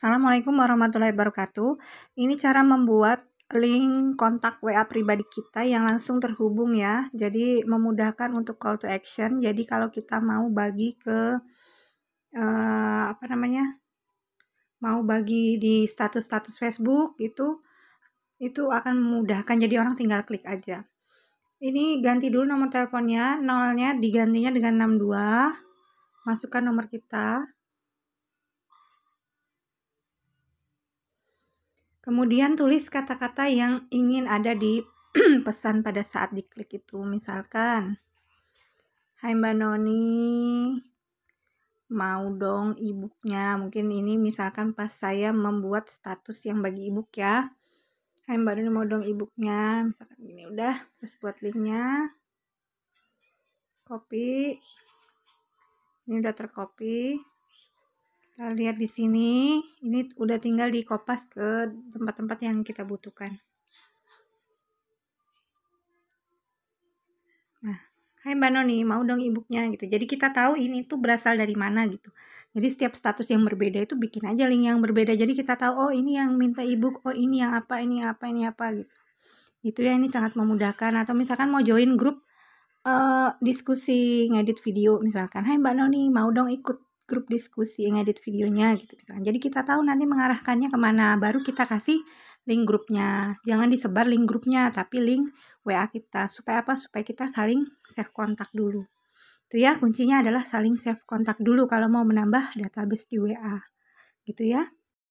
Assalamualaikum warahmatullahi wabarakatuh. Ini cara membuat link kontak WA pribadi kita yang langsung terhubung ya. Jadi memudahkan untuk call to action. Jadi kalau kita mau bagi ke uh, apa namanya? mau bagi di status-status Facebook itu itu akan memudahkan jadi orang tinggal klik aja. Ini ganti dulu nomor teleponnya, nolnya digantinya dengan 62. Masukkan nomor kita. Kemudian tulis kata-kata yang ingin ada di pesan pada saat diklik itu. Misalkan, Hai Mbak Noni, mau dong E Mungkin ini misalkan pas saya membuat status yang bagi e ya. Hai Mbak Noni mau dong E Misalkan ini udah, terus buat linknya. Copy. Ini udah tercopy kita lihat di sini ini udah tinggal dikopas ke tempat-tempat yang kita butuhkan nah Hai Mbak Noni, mau dong e gitu. Jadi kita tahu ini tuh berasal dari mana gitu. Jadi setiap status yang berbeda itu bikin aja link yang berbeda. Jadi kita tahu oh ini yang minta ibuk, oh ini yang apa, ini apa, ini apa gitu. Itu ya ini sangat memudahkan atau misalkan mau join grup uh, diskusi ngedit video misalkan. Hai Mbak Noni, mau dong ikut grup diskusi yang edit videonya gitu misalnya. Jadi kita tahu nanti mengarahkannya kemana. Baru kita kasih link grupnya. Jangan disebar link grupnya, tapi link WA kita. Supaya apa? Supaya kita saling save kontak dulu. Itu ya kuncinya adalah saling save kontak dulu kalau mau menambah database di WA. Gitu ya.